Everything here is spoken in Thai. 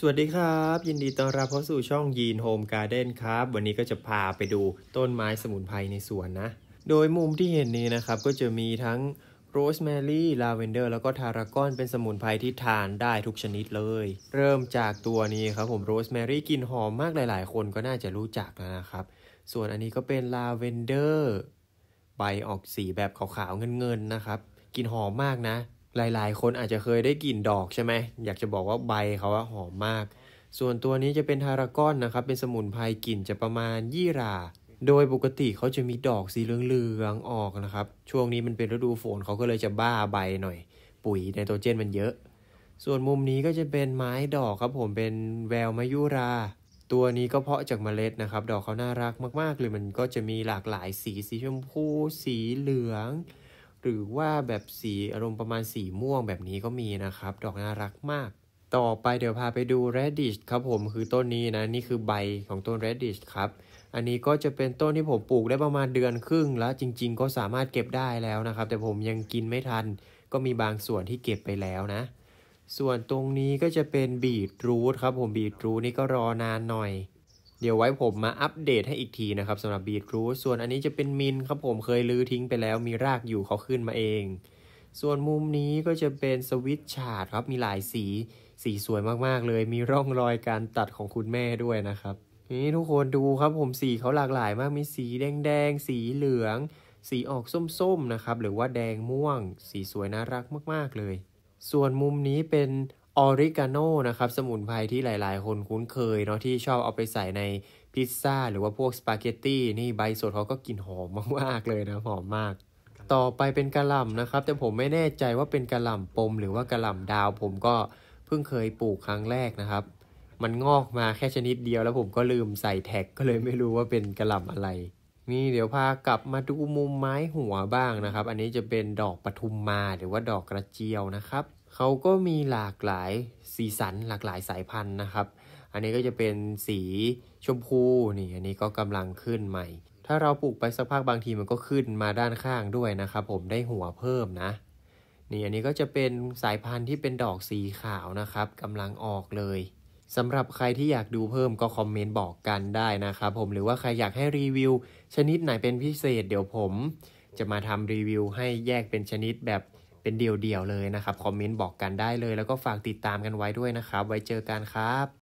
สวัสดีครับ ยินดีต้อนรับเข้าสู่ช่องยีนโฮมการ์เด้นครับ วันนี้ก็จะพาไปดูต้นไม้สมุนไพรในสวนนะ โดยมุมที่เห็นนี้นะครับ ก็จะมีทั้งโรสแมรี่ลาเวนเดอร์แล้วก็ทารากอนเป็นสมุนไพรที่ทานได้ทุกชนิดเลย เริ่มจากตัวนี้ครับผมโรสแมรี่กลิ่นหอมมากหลายๆ คนก็น่าจะรู้จักแล้วนะครับ ส่วนอันนี้ก็เป็นลาเวนเดอร์ใบออกสีแบบขาวๆเงินๆนะครับกลิ่นหอมมากนะหลายๆ คนอาจจะเคยได้กลิ่นดอกใช่ไหม อยากจะบอกว่าใบเขาว่าหอมมาก ส่วนตัวนี้จะเป็นทารากอนนะครับ เป็นสมุนไพรกลิ่นจะประมาณยี่รา โดยปกติเขาจะมีดอกสีเหลืองๆออกนะครับ ช่วงนี้มันเป็นฤดูฝนเขาก็เลยจะบ้าใบหน่อย ปุ๋ยไนโตรเจนมันเยอะ ส่วนมุมนี้ก็จะเป็นไม้ดอกครับ ผมเป็นแววมายุรา ตัวนี้ก็เพาะจากเมล็ดนะครับ ดอกเขาน่ารักมากๆเลยมันก็จะมีหลากหลายสีสีชมพูสีเหลืองหรือว่าแบบสีอารมณ์ประมาณสีม่วงแบบนี้ก็มีนะครับดอกน่ารักมาก ต่อไปเดี๋ยวพาไปดู r ร d i s h ครับผมคือต้นนี้นะนี่คือใบของต้น r ร d i s h ครับอันนี้ก็จะเป็นต้นที่ผมปลูกได้ประมาณเดือนครึ่ง แล้วจริงๆ ก็สามารถเก็บได้แล้วนะครับแต่ผมยังกินไม่ทัน ก็มีบางส่วนที่เก็บไปแล้วนะ ส่วนตรงนี้ก็จะเป็นบีทรูทครับผมบีทรูทนี่ก็รอนานหน่อยเดี๋ยวไว้ผมมาอัปเดตให้อีกทีนะครับสำหรับบีทรูทส่วนอันนี้จะเป็นมินครับผมเคยลื้อทิ้งไปแล้วมีรากอยู่เขาขึ้นมาเอง ส่วนมุมนี้ก็จะเป็นสวิตชาร์ดครับ มีหลายสีสีสวยมากๆ เลยมีร่องรอยการตัดของคุณแม่ด้วยนะครับนี่ทุกคนดูครับผมสีเขาหลากหลาย มากมีสีแดงๆ สีเหลือง สีออกส้มๆนะครับ หรือว่าแดงม่วง สีสวยน่ารักมาก ๆเลย ส่วนมุมนี้เป็นออริกาโนนะครับสมุนไพรที่หลาย ๆ คนคุ้นเคยเนาะที่ชอบเอาไปใส่ในพิซซ่าหรือว่าพวกสปาเกตตี้นี่ใบสดเขาก็กลิ่นหอมมากเลยนะหอมมาก ต่อไปเป็นกะหล่ำนะครับแต่ผมไม่แน่ใจว่าเป็นกะหล่ำปม หรือว่ากะหล่ำดาว ผมก็เพิ่งเคยปลูกครั้งแรกนะครับ มันงอกมาแค่ชนิดเดียว แล้วผมก็ลืมใส่แท็กก็เลยไม่รู้ว่าเป็นกะหล่ำอะไรนี่เดี๋ยวพากลับมาดูมุมไม้หัวบ้างนะครับ อันนี้จะเป็นดอกปทุมมาหรือว่าดอกกระเจียวนะครับเขาก็มีหลากหลายสีสันหลากหลายสายพันธุ์นะครับ อันนี้ก็จะเป็นสีชมพูนี่อันนี้ก็กำลังขึ้นใหม่ ถ้าเราปลูกไปสักพักบางทีมันก็ขึ้นมาด้านข้างด้วยนะครับผมได้หัวเพิ่มนะนี่อันนี้ก็จะเป็นสายพันธุ์ที่เป็นดอกสีขาวนะครับกำลังออกเลยสำหรับใครที่อยากดูเพิ่มก็คอมเมนต์บอกกันได้นะครับผมหรือว่าใครอยากให้รีวิว ชนิดไหนเป็นพิเศษเดี๋ยวผมจะมาทำรีวิวให้แยกเป็นชนิดแบบเป็นเดี่ยวๆเลยนะครับ คอมเมนต์บอกกันได้เลย แล้วก็ฝากติดตามกันไว้ด้วยนะครับ ไว้เจอกันครับ